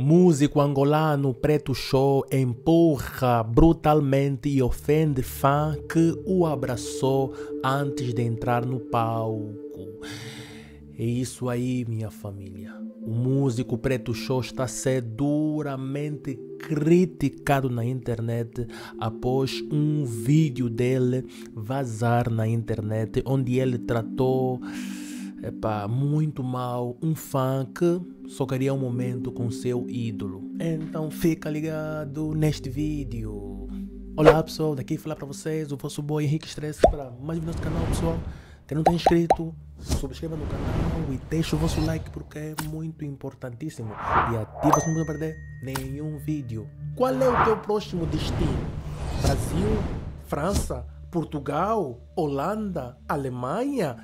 Músico angolano Preto Show empurra brutalmente e ofende fã que o abraçou antes de entrar no palco. É isso aí, minha família. O músico Preto Show está sendo duramente criticado na internet após um vídeo dele vazar na internet onde ele tratou epá, muito mal, um fã que só queria um momento com seu ídolo. Então fica ligado neste vídeo. Olá pessoal, daqui falar para vocês o vosso boy Henrique Stress para mais um nosso canal pessoal. Quem não está inscrito, subscreva no canal e deixe o vosso like porque é muito importantíssimo. E ativa se não perder nenhum vídeo. Qual é o teu próximo destino? Brasil? França? Portugal? Holanda? Alemanha?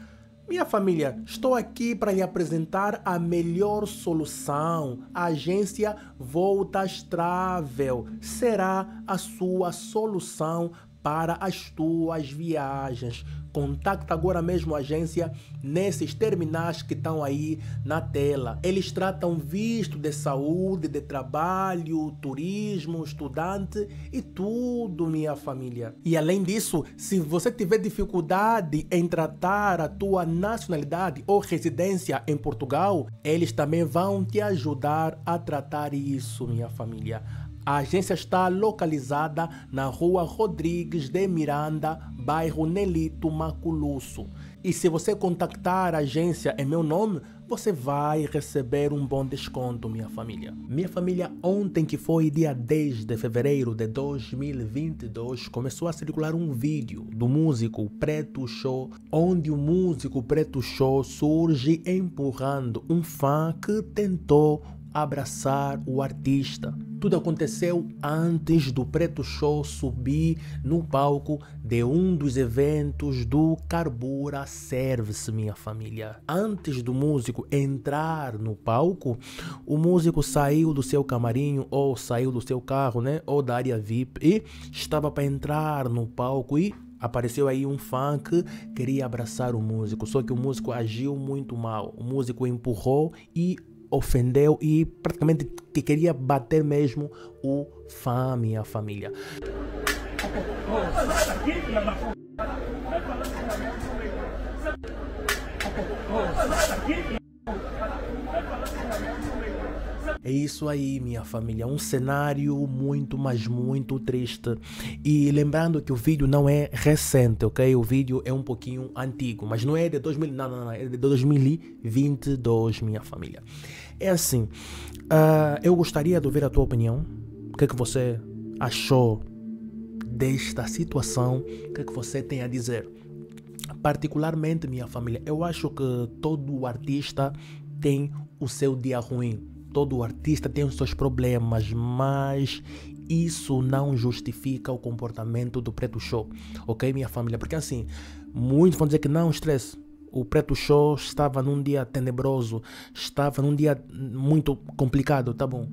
Minha família, estou aqui para lhe apresentar a melhor solução. A agência Voltas Travel será a sua solução para as tuas viagens. Contacta agora mesmo a agência nesses terminais que estão aí na tela. Eles tratam visto de saúde, de trabalho, turismo, estudante e tudo, minha família. E além disso, se você tiver dificuldade em tratar a tua nacionalidade ou residência em Portugal, eles também vão te ajudar a tratar isso, minha família. A agência está localizada na rua Rodrigues de Miranda, bairro Nelito Maculusso. E se você contactar a agência em meu nome, você vai receber um bom desconto, minha família. Minha família, ontem que foi dia 10 de fevereiro de 2022, começou a circular um vídeo do músico Preto Show, onde o músico Preto Show surge empurrando um fã que tentou abraçar o artista tudo aconteceu antes do Preto Show subir no palco de um dos eventos do Carbura Service, Minha Família. Antes do músico entrar no palco, o músico saiu do seu camarim ou saiu do seu carro, né? Ou da área VIP e estava para entrar no palco e apareceu aí um fã que queria abraçar o músico, só que o músico agiu muito mal. O músico empurrou e ofendeu e praticamente que queria bater mesmo o Fami a família. É isso aí, minha família. Um cenário muito, mas muito triste. E lembrando que o vídeo não é recente, ok? O vídeo é um pouquinho antigo, mas não é de 2000, não, não, não, é de 2022, minha família. É assim, uh, eu gostaria de ouvir a tua opinião. O que é que você achou desta situação? O que é que você tem a dizer? Particularmente, minha família, eu acho que todo artista tem o seu dia ruim todo artista tem os seus problemas, mas isso não justifica o comportamento do preto show, ok, minha família? Porque assim, muitos vão dizer que não, estresse. O preto show estava num dia tenebroso, estava num dia muito complicado, tá bom?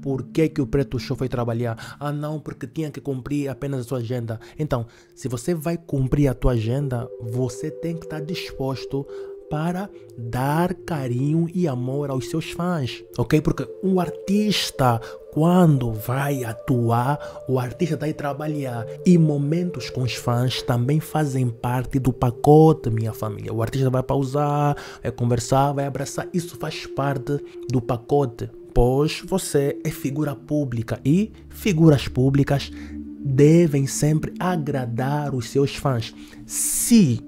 Por que, que o preto show foi trabalhar? Ah, não, porque tinha que cumprir apenas a sua agenda. Então, se você vai cumprir a tua agenda, você tem que estar disposto para dar carinho e amor aos seus fãs, ok? Porque um artista, quando vai atuar, o artista vai tá trabalhar. E momentos com os fãs também fazem parte do pacote, minha família. O artista vai pausar, vai conversar, vai abraçar. Isso faz parte do pacote, pois você é figura pública e figuras públicas devem sempre agradar os seus fãs. Se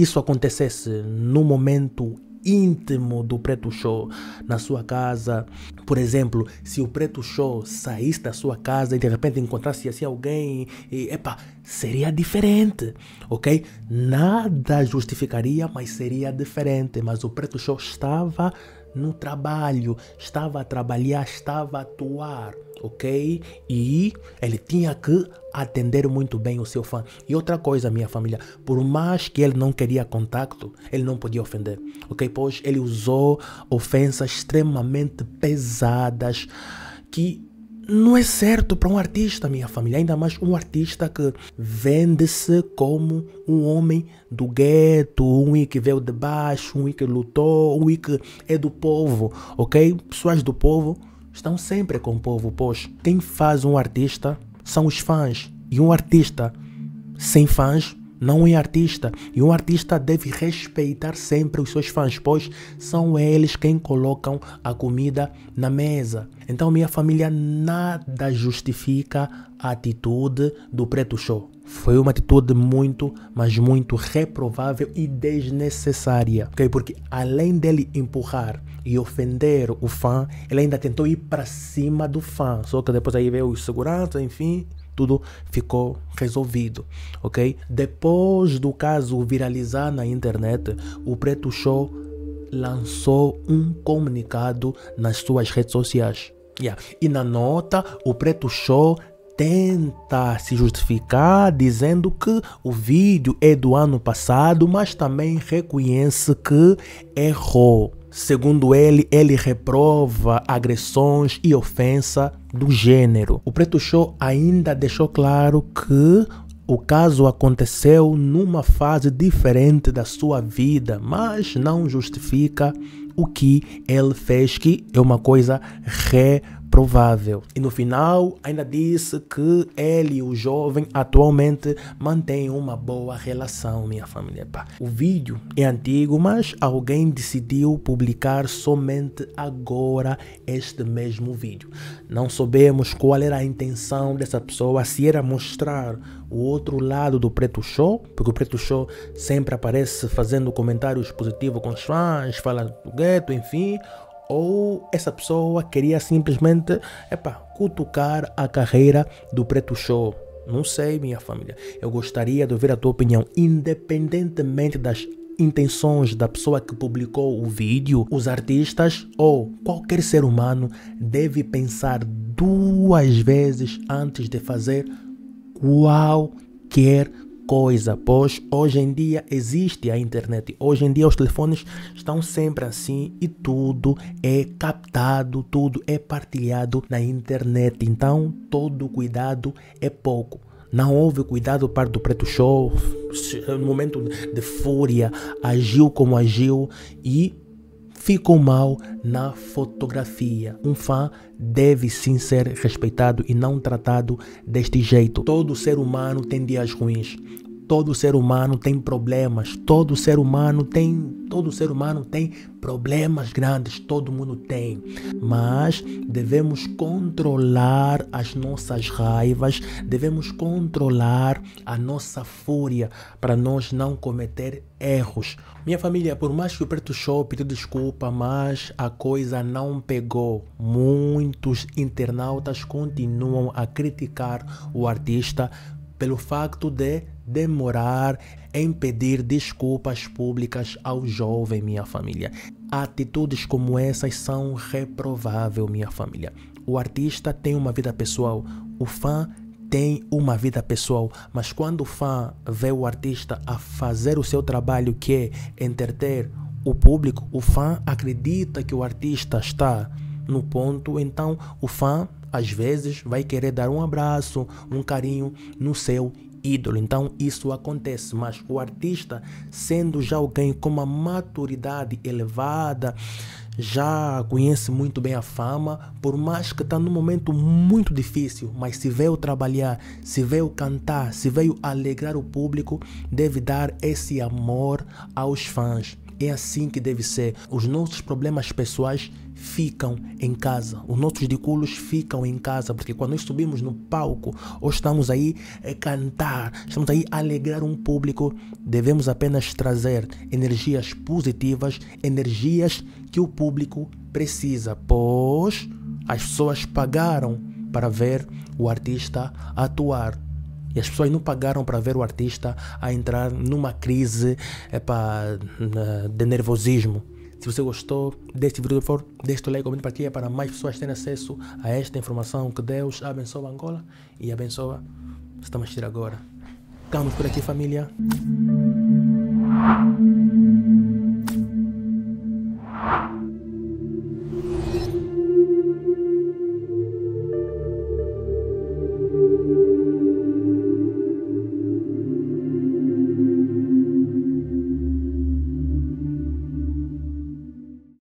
isso acontecesse no momento íntimo do Preto Show na sua casa. Por exemplo, se o Preto Show saísse da sua casa e de repente encontrasse assim alguém, e, epa, seria diferente, ok? Nada justificaria, mas seria diferente. Mas o Preto Show estava no trabalho, estava a trabalhar, estava a atuar ok? E ele tinha que atender muito bem o seu fã. E outra coisa, minha família, por mais que ele não queria contato, ele não podia ofender, ok? Pois ele usou ofensas extremamente pesadas que não é certo para um artista, minha família, ainda mais um artista que vende-se como um homem do gueto, um que veio de baixo, um que lutou, um que é do povo, ok? Pessoas do povo Estão sempre com o povo, pois quem faz um artista são os fãs. E um artista sem fãs não é artista. E um artista deve respeitar sempre os seus fãs, pois são eles quem colocam a comida na mesa. Então, minha família nada justifica a atitude do Preto Show. Foi uma atitude muito, mas muito reprovável e desnecessária, ok? Porque além dele empurrar e ofender o fã, ele ainda tentou ir para cima do fã. Só que depois aí veio o seguranças, enfim, tudo ficou resolvido, ok? Depois do caso viralizar na internet, o Preto Show lançou um comunicado nas suas redes sociais. Yeah. E na nota, o Preto Show tenta se justificar dizendo que o vídeo é do ano passado, mas também reconhece que errou. Segundo ele, ele reprova agressões e ofensa do gênero. O Preto Show ainda deixou claro que o caso aconteceu numa fase diferente da sua vida, mas não justifica o que ele fez, que é uma coisa reprova provável. E no final ainda disse que ele e o jovem atualmente mantêm uma boa relação, minha família. Pá. O vídeo é antigo, mas alguém decidiu publicar somente agora este mesmo vídeo. Não sabemos qual era a intenção dessa pessoa, se era mostrar o outro lado do Preto Show, porque o Preto Show sempre aparece fazendo comentários positivos com os fãs, fala do gueto, enfim, ou essa pessoa queria simplesmente epá, cutucar a carreira do Preto Show. Não sei, minha família. Eu gostaria de ouvir a tua opinião, independentemente das intenções da pessoa que publicou o vídeo, os artistas ou qualquer ser humano deve pensar duas vezes antes de fazer qualquer coisa, pois hoje em dia existe a internet, hoje em dia os telefones estão sempre assim e tudo é captado, tudo é partilhado na internet. Então, todo cuidado é pouco. Não houve cuidado para do Preto Show, no momento de fúria, agiu como agiu e Ficou mal na fotografia. Um fã deve sim ser respeitado e não tratado deste jeito. Todo ser humano tem dias ruins todo ser humano tem problemas, todo ser humano tem, todo ser humano tem problemas grandes, todo mundo tem. Mas devemos controlar as nossas raivas, devemos controlar a nossa fúria para nós não cometer erros. Minha família, por mais que o Preto Show pediu desculpa, mas a coisa não pegou. Muitos internautas continuam a criticar o artista pelo facto de demorar em pedir desculpas públicas ao jovem, minha família. Atitudes como essas são reprovável, minha família. O artista tem uma vida pessoal, o fã tem uma vida pessoal, mas quando o fã vê o artista a fazer o seu trabalho que é entreter o público, o fã acredita que o artista está no ponto, então o fã às vezes vai querer dar um abraço, um carinho no seu ídolo. Então isso acontece, mas o artista, sendo já alguém com uma maturidade elevada, já conhece muito bem a fama, por mais que está num momento muito difícil, mas se veio trabalhar, se veio cantar, se veio alegrar o público, deve dar esse amor aos fãs. É assim que deve ser. Os nossos problemas pessoais ficam em casa. Os nossos diculos ficam em casa, porque quando nós subimos no palco ou estamos aí a cantar, estamos aí a alegrar um público, devemos apenas trazer energias positivas, energias que o público precisa, pois as pessoas pagaram para ver o artista atuar. E as pessoas não pagaram para ver o artista a entrar numa crise epa, de nervosismo. Se você gostou deste vídeo, por favor, deixe o like, comente, partilha para mais pessoas terem acesso a esta informação. Que Deus abençoe Angola e abençoa. Estamos aqui agora. Estamos por aqui, família.